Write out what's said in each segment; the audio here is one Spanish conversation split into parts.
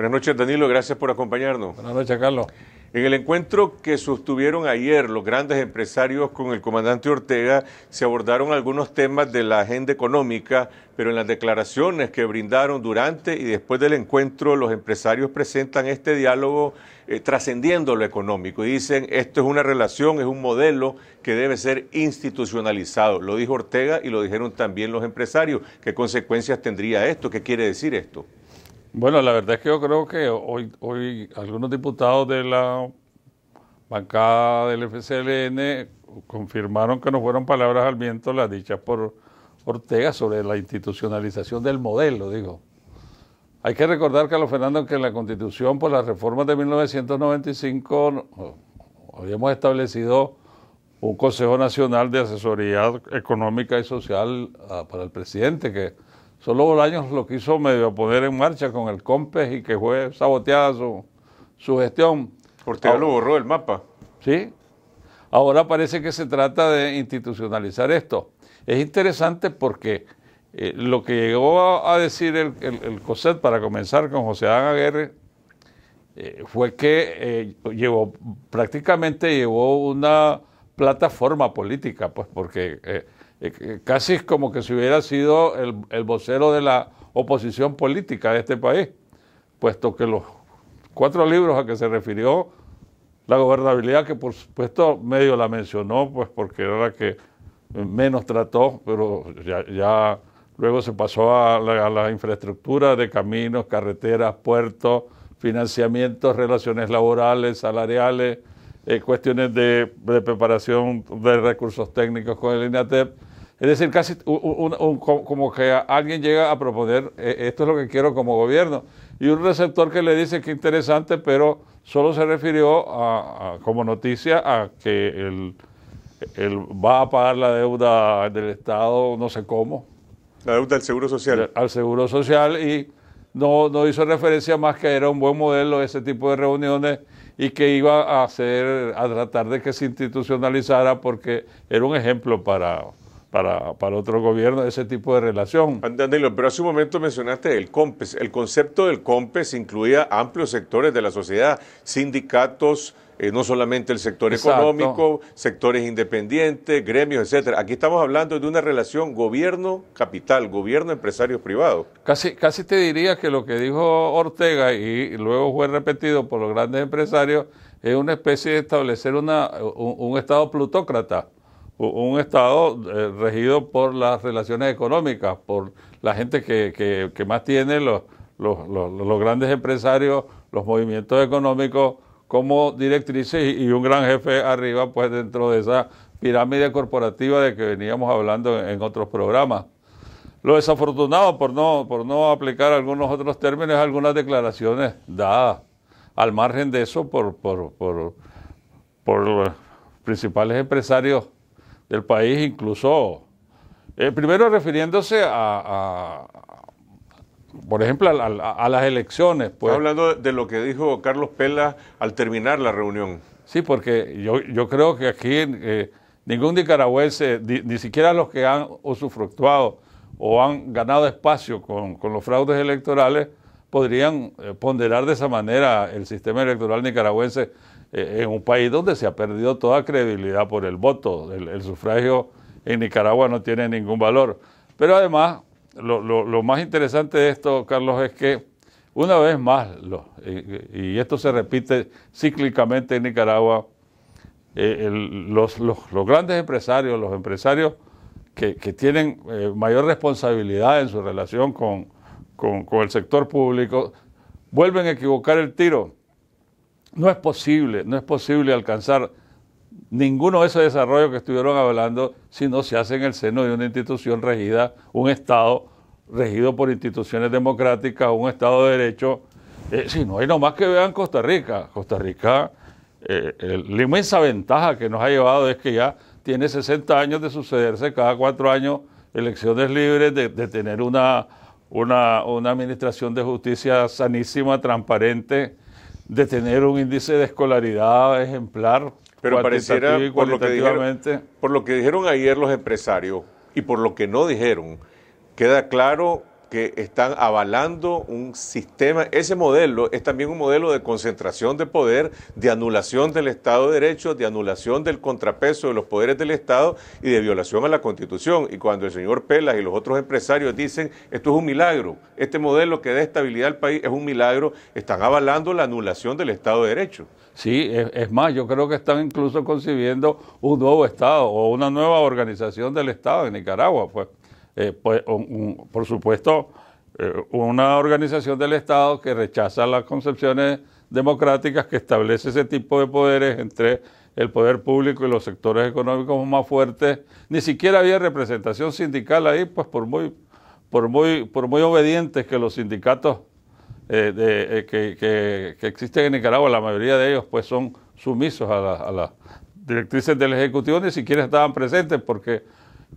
Buenas noches, Danilo. Gracias por acompañarnos. Buenas noches, Carlos. En el encuentro que sostuvieron ayer los grandes empresarios con el comandante Ortega, se abordaron algunos temas de la agenda económica, pero en las declaraciones que brindaron durante y después del encuentro, los empresarios presentan este diálogo eh, trascendiendo lo económico y dicen, esto es una relación, es un modelo que debe ser institucionalizado. Lo dijo Ortega y lo dijeron también los empresarios. ¿Qué consecuencias tendría esto? ¿Qué quiere decir esto? Bueno, la verdad es que yo creo que hoy, hoy algunos diputados de la bancada del FCLN confirmaron que no fueron palabras al viento las dichas por Ortega sobre la institucionalización del modelo, digo. Hay que recordar, Carlos Fernando, que en la Constitución, por las reformas de 1995, habíamos establecido un Consejo Nacional de Asesoría Económica y Social ah, para el presidente, que Solo Bolaños lo quiso medio poner en marcha con el COMPES y que fue saboteada su, gestión. gestión. ya lo borró el mapa. Sí. Ahora parece que se trata de institucionalizar esto. Es interesante porque eh, lo que llegó a, decir el, el, COSET para comenzar con José Adán Aguirre eh, fue que eh, llevó, prácticamente llevó una plataforma política, pues porque eh, eh, casi como que si hubiera sido el, el vocero de la oposición política de este país, puesto que los cuatro libros a que se refirió la gobernabilidad, que por supuesto medio la mencionó, pues porque era la que menos trató, pero ya, luego se pasó a la, infraestructura de caminos, carreteras, puertos, financiamientos, relaciones laborales, salariales, eh, cuestiones de, de, preparación de recursos técnicos con el INATEP es decir, casi como que alguien llega a proponer, eh, esto es lo que quiero como gobierno, y un receptor que le dice que interesante, pero solo se refirió a, como noticia a que él, va a pagar la deuda del Estado, no sé cómo. La deuda del Seguro Social. Al Seguro Social y no, no hizo referencia más que era un buen modelo ese tipo de reuniones y que iba a hacer, a tratar de que se institucionalizara porque era un ejemplo para para, otro gobierno ese tipo de relación. Danilo, pero hace un momento mencionaste el COMPES. El concepto del COMPES incluía amplios sectores de la sociedad, sindicatos, eh, no solamente el sector económico, sectores independientes, gremios, etcétera. Aquí estamos hablando de una relación gobierno-capital, gobierno-empresarios privados. Casi, casi te diría que lo que dijo Ortega y luego fue repetido por los grandes empresarios es una especie de establecer una, un Estado plutócrata un Estado eh, regido por las relaciones económicas, por la gente que, más tiene, los, grandes empresarios, los movimientos económicos como directrices y, un gran jefe arriba, pues dentro de esa pirámide corporativa de que veníamos hablando en, otros programas. Lo desafortunado, por no, por no aplicar algunos otros términos, algunas declaraciones dadas. Al margen de eso, por los principales empresarios del país, incluso, eh, primero refiriéndose a, por ejemplo, a, las elecciones. Pues. hablando de lo que dijo Carlos Pela al terminar la reunión. Sí, porque yo, yo creo que aquí eh, ningún nicaragüense, ni, siquiera los que han usufructuado o han ganado espacio con, con los fraudes electorales, podrían eh, ponderar de esa manera el sistema electoral nicaragüense eh, en un país donde se ha perdido toda credibilidad por el voto. El, sufragio en Nicaragua no tiene ningún valor. Pero además, lo, más interesante de esto, Carlos, es que una vez más, eh, y, esto se repite cíclicamente en Nicaragua, eh, los, grandes empresarios, los empresarios que, tienen mayor responsabilidad en su relación con el sector público, vuelven a equivocar el tiro no es posible, no es posible alcanzar ninguno de esos desarrollos que estuvieron hablando si no se hace en el seno de una institución regida, un Estado regido por instituciones democráticas, un Estado de Derecho. Eh, si no hay nomás que vean Costa Rica. Costa Rica, eh, la inmensa ventaja que nos ha llevado es que ya tiene 60 años de sucederse cada cuatro años elecciones libres, de, tener una, una administración de justicia sanísima, transparente de tener un índice de escolaridad ejemplar. Pero pareciera, por, que por lo que dijeron ayer los empresarios y por lo que no dijeron, queda claro que están avalando un sistema. Ese modelo es también un modelo de concentración de poder, de anulación del Estado de Derecho, de anulación del contrapeso de los poderes del Estado y de violación a la Constitución. Y cuando el señor Pelas y los otros empresarios dicen, esto es un milagro, este modelo que da estabilidad al país es un milagro, están avalando la anulación del Estado de Derecho. Sí, es, más, yo creo que están incluso concibiendo un nuevo Estado o una nueva organización del Estado en Nicaragua, pues. Eh, pues, por supuesto, eh, una organización del Estado que rechaza las concepciones democráticas que establece ese tipo de poderes entre el poder público y los sectores económicos más fuertes. Ni siquiera había representación sindical ahí, pues por muy, por muy, por muy obedientes que los sindicatos eh, que, que, existen en Nicaragua, la mayoría de ellos pues son sumisos a las directrices del Ejecutivo, ni siquiera estaban presentes porque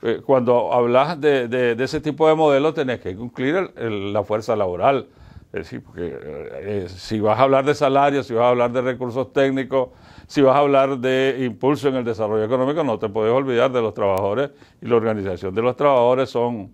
eh, cuando hablas de, ese tipo de modelos tenés que incluir la fuerza laboral. Es porque eh, eh, si vas a hablar de salarios, si vas a hablar de recursos técnicos, si vas a hablar de impulso en el desarrollo económico, no te puedes olvidar de los trabajadores y la organización de los trabajadores son,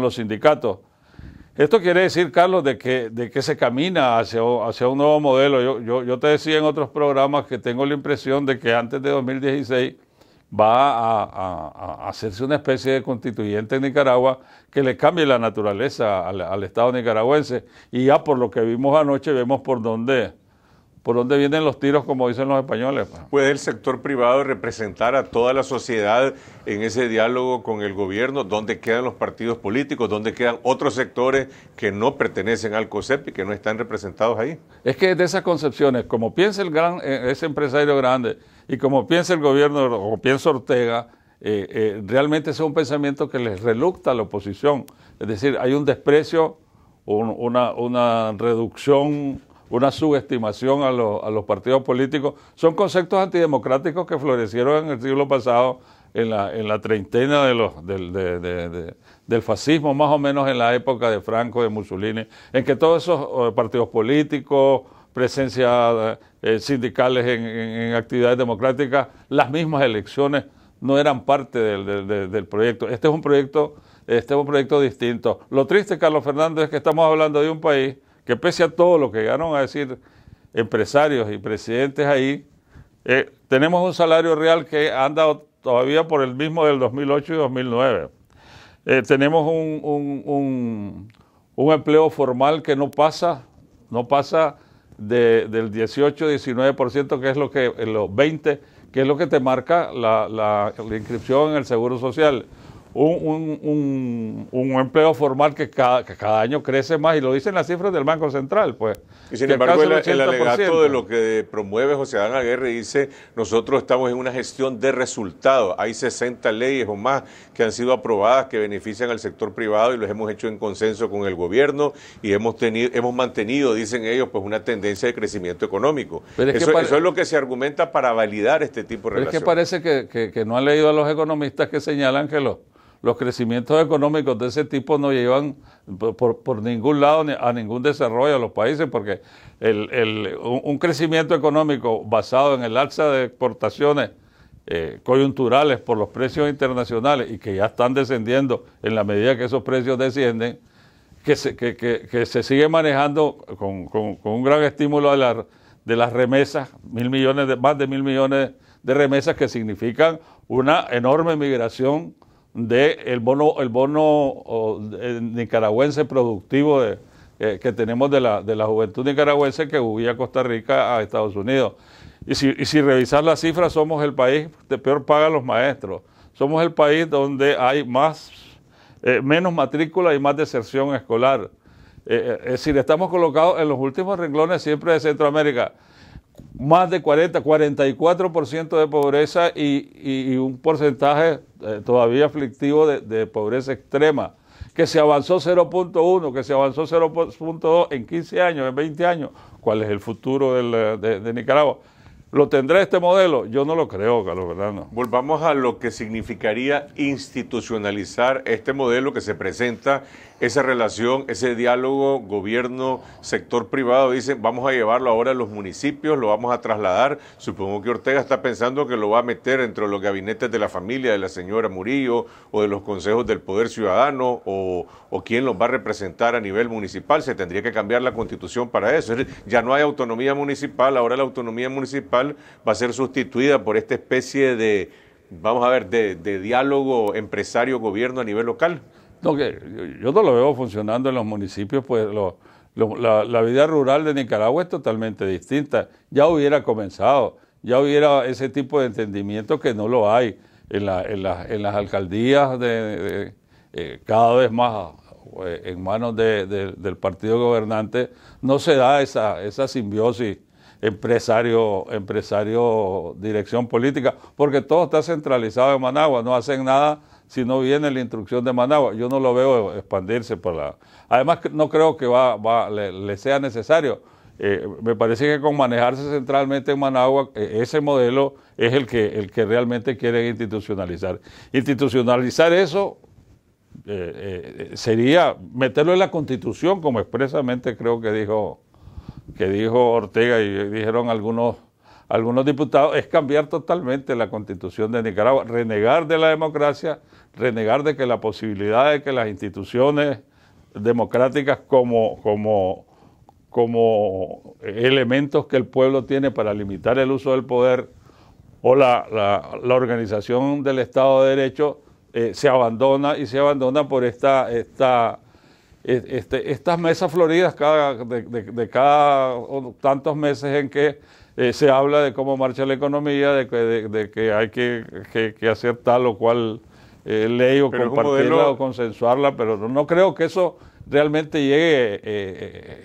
los sindicatos. Esto quiere decir, Carlos, de que, de que se camina hacia, hacia un nuevo modelo. yo te decía en otros programas que tengo la impresión de que antes de 2016 va a, hacerse una especie de constituyente en Nicaragua que le cambie la naturaleza al Estado nicaragüense. Y ya por lo que vimos anoche, vemos por dónde por dónde vienen los tiros, como dicen los españoles. ¿Puede el sector privado representar a toda la sociedad en ese diálogo con el gobierno? ¿Dónde quedan los partidos políticos? ¿Dónde quedan otros sectores que no pertenecen al COSEP y que no están representados ahí? Es que de esas concepciones, como piensa el gran, eh, ese empresario grande y como piensa el gobierno o piensa Ortega, eh, eh, realmente es un pensamiento que les relucta a la oposición. Es decir, hay un desprecio, una, una reducción una subestimación a, los partidos políticos. Son conceptos antidemocráticos que florecieron en el siglo pasado, en la, treintena del, fascismo, más o menos en la época de Franco, de Mussolini, en que todos esos eh, partidos políticos, presencia eh, sindicales en, actividades democráticas, las mismas elecciones no eran parte del, proyecto. Este es un proyecto este es un proyecto distinto. Lo triste, Carlos Fernández, es que estamos hablando de un país que pese a todo lo que llegaron a decir empresarios y presidentes ahí, eh, tenemos un salario real que anda todavía por el mismo del 2008 y 2009. Eh, tenemos un, empleo formal que no pasa, no pasa del 18-19%, que es lo que, los 20, que es lo que te marca la inscripción en el Seguro Social un, empleo formal que cada, año crece más y lo dicen las cifras del Banco Central, pues. Y sin embargo, el, alegato de lo que promueve José Adán Aguirre dice, nosotros estamos en una gestión de resultados. Hay 60 leyes o más que han sido aprobadas que benefician al sector privado y los hemos hecho en consenso con el gobierno y hemos tenido, hemos mantenido, dicen ellos, pues una tendencia de crecimiento económico. eso, es lo que se argumenta para validar este tipo de relaciones. Pero es que parece que, no han leído a los economistas que señalan que lo los crecimientos económicos de ese tipo no llevan por, ningún lado a ningún desarrollo a los países, porque un crecimiento económico basado en el alza de exportaciones eh, coyunturales por los precios internacionales y que ya están descendiendo en la medida que esos precios descienden, que se, se sigue manejando con, un gran estímulo de, la, de las remesas, mil millones más de mil millones de remesas que significan una enorme migración del bono, el bono eh, nicaragüense productivo eh, que tenemos de la, de la juventud nicaragüense que huía a Costa Rica a Estados Unidos. Y si, revisar las cifras, somos el país de peor paga los maestros. Somos el país donde hay más, eh, menos matrícula y más deserción escolar. si es decir, estamos colocados en los últimos renglones siempre de Centroamérica más de 40, 44% de pobreza y, un porcentaje eh, todavía aflictivo de, pobreza extrema, que se avanzó 0.1, que se avanzó 0.2 en 15 años, en 20 años. ¿Cuál es el futuro eh, de, Nicaragua? ¿Lo tendrá este modelo? Yo no lo creo, Carlos Bernardo. Volvamos a lo que significaría institucionalizar este modelo que se presenta esa relación, ese diálogo gobierno, sector privado, dicen vamos a llevarlo ahora a los municipios, lo vamos a trasladar. Supongo que Ortega está pensando que lo va a meter entre los gabinetes de la familia de la señora Murillo o de los consejos del Poder Ciudadano o, quién los va a representar a nivel municipal. Se tendría que cambiar la constitución para eso. Ya no hay autonomía municipal, ahora la autonomía municipal va a ser sustituida por esta especie de, vamos a ver, de diálogo empresario-gobierno a nivel local. No, que yo no lo veo funcionando en los municipios, pues la, vida rural de Nicaragua es totalmente distinta. Ya hubiera comenzado, ya hubiera ese tipo de entendimiento que no lo hay en, las alcaldías de, eh, cada vez más eh, en manos del partido gobernante. No se da esa, esa simbiosis empresario, empresario dirección política, porque todo está centralizado en Managua, no hacen nada si no viene la instrucción de Managua. Yo no lo veo expandirse para... Además, no creo que va, le, sea necesario. Eh, me parece que con manejarse centralmente en Managua, eh, ese modelo es el que, el que realmente quieren institucionalizar. Institucionalizar eso eh, sería meterlo en la Constitución, como expresamente creo que dijo, que dijo Ortega y dijeron algunos algunos diputados es cambiar totalmente la constitución de Nicaragua, renegar de la democracia, renegar de que la posibilidad de que las instituciones democráticas como, como, como elementos que el pueblo tiene para limitar el uso del poder o la, organización del Estado de Derecho eh, se abandona y se abandona por esta, esta e, este, estas mesas floridas cada, de, de cada tantos meses en que eh, se habla de cómo marcha la economía, de que, hay que, hacer tal o cual eh, ley o compartirla o consensuarla, pero no, creo que eso realmente llegue. Eh,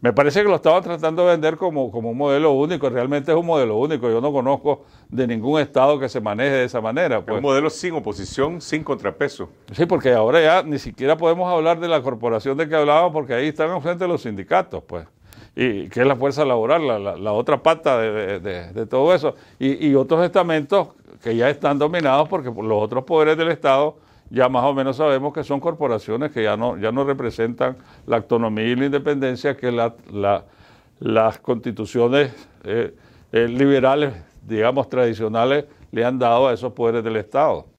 me parece que lo estaban tratando de vender como, un modelo único, realmente es un modelo único, yo no conozco de ningún estado que se maneje de esa manera. Pues. un modelo sin oposición, sin contrapeso. Sí, porque ahora ya ni siquiera podemos hablar de la corporación de que hablábamos, porque ahí están enfrente los sindicatos, pues y, que es la fuerza laboral, la, la, otra pata de, todo eso, y, otros estamentos que ya están dominados porque los otros poderes del Estado ya más o menos sabemos que son corporaciones que ya no, ya no representan la autonomía y la independencia que las constituciones eh, eh, liberales, digamos, tradicionales le han dado a esos poderes del Estado.